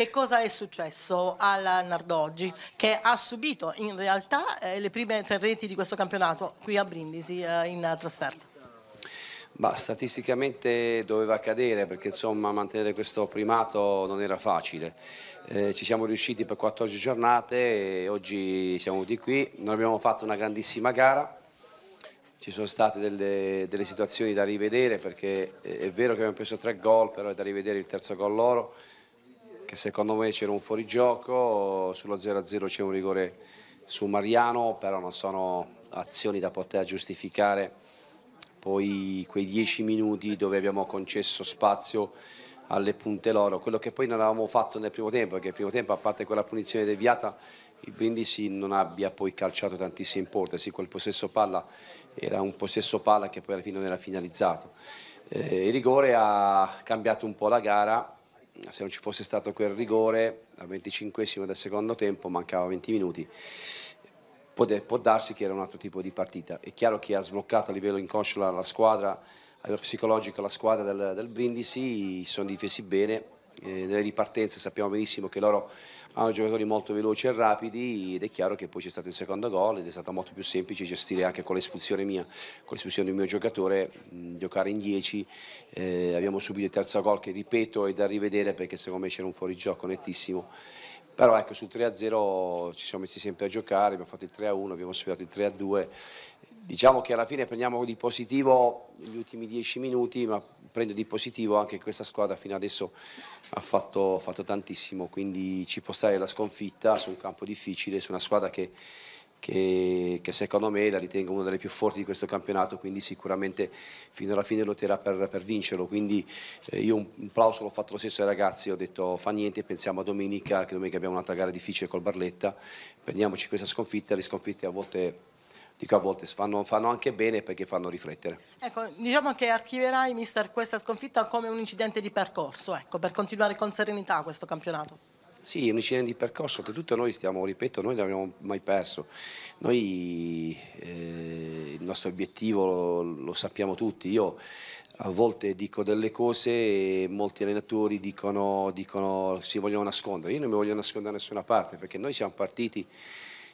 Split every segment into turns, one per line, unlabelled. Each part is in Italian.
che cosa è successo al Nardoggi che ha subito in realtà eh, le prime tre reti di questo campionato qui a Brindisi eh, in trasferta?
Bah, statisticamente doveva accadere perché insomma, mantenere questo primato non era facile. Eh, ci siamo riusciti per 14 giornate e oggi siamo venuti qui. Non abbiamo fatto una grandissima gara, ci sono state delle, delle situazioni da rivedere perché è, è vero che abbiamo preso tre gol, però è da rivedere il terzo gol loro che secondo me c'era un fuorigioco, sullo 0-0 c'è un rigore su Mariano, però non sono azioni da poter giustificare poi quei dieci minuti dove abbiamo concesso spazio alle punte loro, quello che poi non avevamo fatto nel primo tempo, perché il primo tempo a parte quella punizione deviata il Brindisi non abbia poi calciato tantissime porte, sì quel possesso palla era un possesso palla che poi alla fine non era finalizzato. Eh, il rigore ha cambiato un po' la gara, se non ci fosse stato quel rigore al 25 esimo del secondo tempo, mancava 20 minuti, può, darsi che era un altro tipo di partita. È chiaro che ha sbloccato a livello inconscio la, la squadra, a livello psicologico la squadra del, del Brindisi, si sono difesi bene, nelle eh, ripartenze sappiamo benissimo che loro hanno giocatori molto veloci e rapidi ed è chiaro che poi c'è stato il secondo gol ed è stato molto più semplice gestire anche con l'espulsione mia, con l'espulsione del mio giocatore, giocare in 10. Eh, abbiamo subito il terzo gol che ripeto è da rivedere perché secondo me c'era un fuorigioco nettissimo. Però ecco, sul 3-0 ci siamo messi sempre a giocare, abbiamo fatto il 3-1, abbiamo sfidato il 3-2. Diciamo che alla fine prendiamo di positivo gli ultimi 10 minuti, ma prendo di positivo anche questa squadra fino adesso ha fatto, fatto tantissimo, quindi ci può stare la sconfitta su un campo difficile, su una squadra che che, che, secondo me la ritengo una delle più forti di questo campionato, quindi sicuramente fino alla fine lotterà per, per vincerlo. Quindi eh, io un, un plauso l'ho fatto lo stesso ai ragazzi, ho detto fa niente, pensiamo a domenica, che domenica abbiamo un'altra gara difficile col Barletta, prendiamoci questa sconfitta, le sconfitte a volte dico a volte fanno, fanno, anche bene perché fanno riflettere.
Ecco, diciamo che archiverai, mister, questa sconfitta come un incidente di percorso, ecco, per continuare con serenità questo campionato.
Sì, è incidente di percorso, oltretutto noi stiamo, ripeto, noi non abbiamo mai perso. Noi, eh, il nostro obiettivo lo, lo, sappiamo tutti, io a volte dico delle cose e molti allenatori dicono, dicono si vogliono nascondere, io non mi voglio nascondere da nessuna parte perché noi siamo partiti,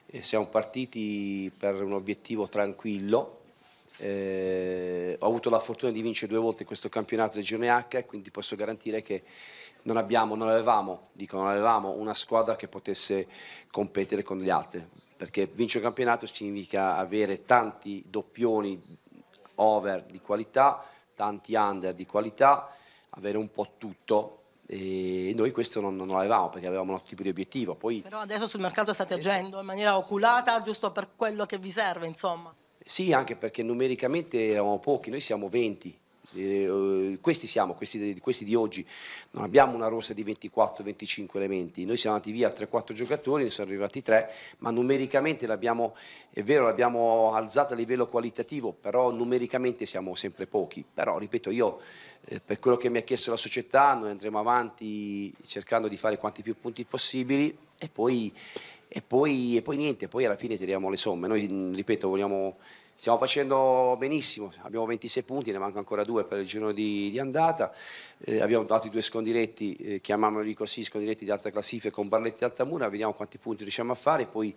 eh, siamo partiti per un obiettivo tranquillo, eh, ho avuto la fortuna di vincere due volte questo campionato del Girone H, e quindi posso garantire che non abbiamo, non avevamo, dico, non avevamo una squadra che potesse competere con gli altri perché vincere un campionato significa avere tanti doppioni over di qualità, tanti under di qualità, avere un po' tutto e noi questo non, non l'avevamo perché avevamo un altro tipo di obiettivo. Poi, Però
adesso sul mercato state agendo in maniera oculata giusto per quello che vi serve, insomma.
Sì, anche perché numericamente eravamo pochi, noi siamo 20. Eh, eh, questi siamo, questi, questi, di oggi, non abbiamo una rossa di 24-25 elementi, noi siamo andati via 3-4 giocatori, ne sono arrivati 3, ma numericamente l'abbiamo, è vero, l'abbiamo alzata a livello qualitativo, però numericamente siamo sempre pochi, però ripeto io eh, per quello che mi ha chiesto la società noi andremo avanti cercando di fare quanti più punti possibili e poi e poi, e poi, niente, poi alla fine tiriamo le somme. Noi, ripeto, vogliamo, stiamo facendo benissimo, abbiamo 26 punti, ne mancano ancora due per il giro di, di andata, eh, abbiamo dato i due scondiretti, eh, chiamiamoli così, scondiretti di alta classifica con Barletti e Altamura, vediamo quanti punti riusciamo a fare, poi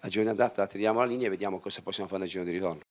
a giorno di andata tiriamo la linea e vediamo cosa possiamo fare nel giro di ritorno.